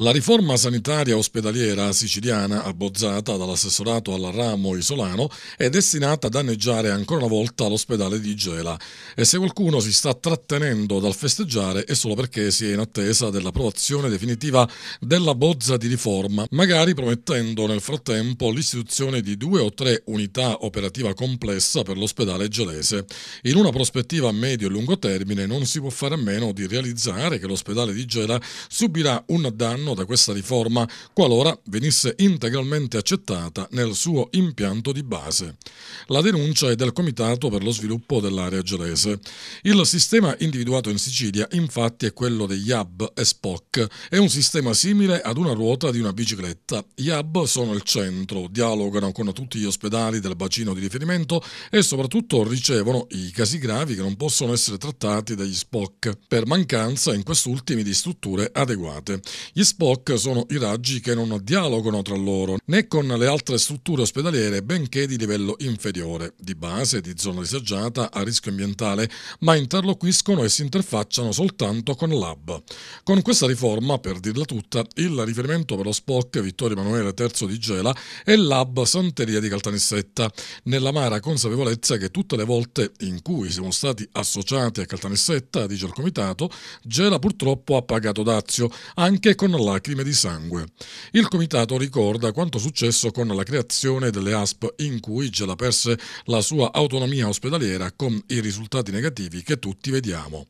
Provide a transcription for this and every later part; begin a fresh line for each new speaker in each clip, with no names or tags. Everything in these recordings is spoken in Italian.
La riforma sanitaria ospedaliera siciliana, abbozzata dall'assessorato alla ramo isolano, è destinata a danneggiare ancora una volta l'ospedale di Gela. E se qualcuno si sta trattenendo dal festeggiare è solo perché si è in attesa dell'approvazione definitiva della bozza di riforma, magari promettendo nel frattempo l'istituzione di due o tre unità operativa complessa per l'ospedale gelese. In una prospettiva a medio e lungo termine non si può fare a meno di realizzare che l'ospedale di Gela subirà un danno danno da questa riforma qualora venisse integralmente accettata nel suo impianto di base. La denuncia è del Comitato per lo sviluppo dell'area gelese. Il sistema individuato in Sicilia infatti è quello degli hub e SPOC, è un sistema simile ad una ruota di una bicicletta. Gli hub sono il centro, dialogano con tutti gli ospedali del bacino di riferimento e soprattutto ricevono i casi gravi che non possono essere trattati dagli SPOC per mancanza in quest'ultimi di strutture adeguate. Gli SPOC Spock sono i raggi che non dialogano tra loro né con le altre strutture ospedaliere, benché di livello inferiore, di base, di zona disagiata, a rischio ambientale, ma interloquiscono e si interfacciano soltanto con l'hub. Con questa riforma, per dirla tutta, il riferimento per lo Spock Vittorio Emanuele III di Gela è l'hub Santeria di Caltanissetta, nell'amara consapevolezza che tutte le volte in cui siamo stati associati a Caltanissetta, dice il Comitato, Gela purtroppo ha pagato dazio, anche con lacrime di sangue. Il comitato ricorda quanto successo con la creazione delle ASP in cui Gela perse la sua autonomia ospedaliera con i risultati negativi che tutti vediamo.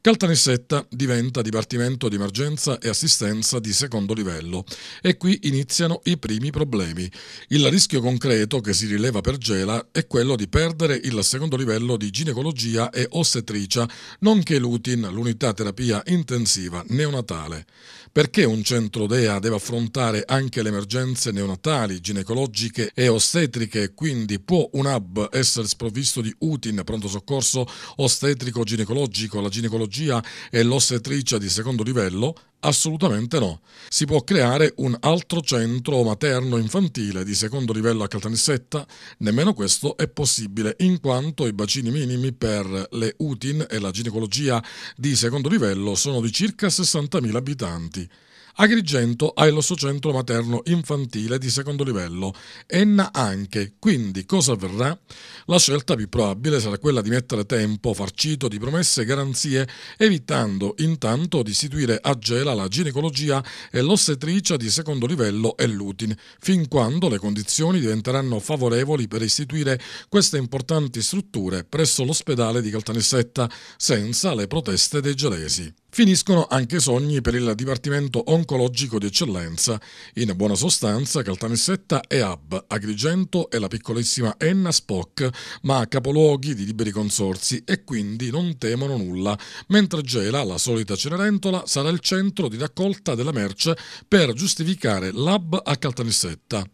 Caltanissetta diventa Dipartimento di Emergenza e Assistenza di secondo livello e qui iniziano i primi problemi. Il rischio concreto che si rileva per Gela è quello di perdere il secondo livello di ginecologia e ostetricia, nonché l'UTIN, l'unità terapia intensiva neonatale, perché un centro DEA deve affrontare anche le emergenze neonatali, ginecologiche e ostetriche, quindi può un hub essere sprovvisto di UTIN, pronto soccorso ostetrico-ginecologico, la ginecologia e l'ostetricia di secondo livello? Assolutamente no. Si può creare un altro centro materno-infantile di secondo livello a Caltanissetta? Nemmeno questo è possibile, in quanto i bacini minimi per le UTIN e la ginecologia di secondo livello sono di circa 60.000 abitanti. Agrigento ha il suo centro materno infantile di secondo livello, Enna anche, quindi cosa avverrà? La scelta più probabile sarà quella di mettere tempo, farcito di promesse e garanzie, evitando intanto di istituire a Gela la ginecologia e l'ossetricia di secondo livello e l'UTIN, fin quando le condizioni diventeranno favorevoli per istituire queste importanti strutture presso l'ospedale di Caltanissetta, senza le proteste dei gelesi. Finiscono anche i sogni per il Dipartimento Oncologico di Eccellenza, in buona sostanza Caltanissetta e Hub, Agrigento e la piccolissima Enna Spock, ma capoluoghi di liberi consorsi e quindi non temono nulla, mentre Gela, la solita Cenerentola, sarà il centro di raccolta della merce per giustificare l'Hub a Caltanissetta.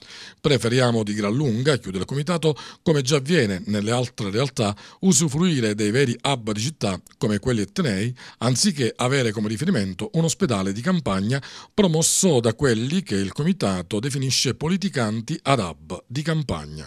Preferiamo di gran lunga, chiude il comitato, come già avviene nelle altre realtà, usufruire dei veri hub di città come quelli etnei, anziché a avere come riferimento un ospedale di campagna promosso da quelli che il comitato definisce politicanti ad arab di campagna.